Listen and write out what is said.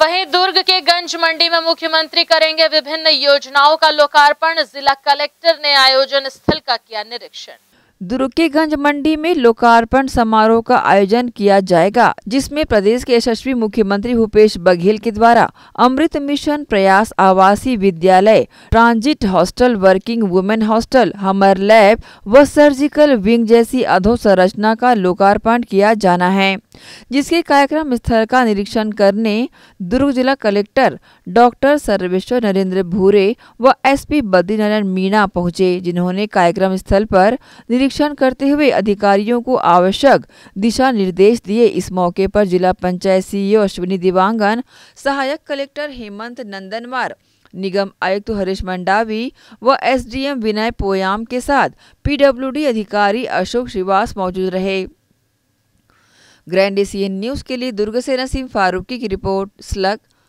वहीं दुर्ग के गंज मंडी में मुख्यमंत्री करेंगे विभिन्न योजनाओं का लोकार्पण जिला कलेक्टर ने आयोजन स्थल का किया निरीक्षण दुर्ग के गंज मंडी में लोकार्पण समारोह का आयोजन किया जाएगा जिसमें प्रदेश के यशस्वी मुख्यमंत्री भूपेश बघेल के द्वारा अमृत मिशन प्रयास आवासीय विद्यालय transit hostel working women hostel हमर लैब व सर्जिकल विंग जैसी अधोसंरचना का लोकार्पण किया जाना है जिसके कार्यक्रम स्थल का निरीक्षण करने दुर्ग जिला कलेक्टर डॉक्टर सर्वेश्वर नरेंद्र भूरे व एसपी बद्रीनारायण मीणा पहुंचे जिन्होंने कार्यक्रम स्थल पर निरीक्षण करते हुए अधिकारियों को आवश्यक दिशा निर्देश दिए इस मौके पर जिला पंचायत सीईओ अश्विनी दिवांगन सहायक कलेक्टर हेमंत नंदनवार निगम आयुक्त हरीश मंडावी व एसडीएम विनय पोयाम के साथ पीडब्ल्यूडी अधिकारी अशोक श्रीवास मौजूद रहे ग्रैंड एशियन न्यूज़ के लिए दुर्गसेना सिंह फारूकी की रिपोर्ट स्लग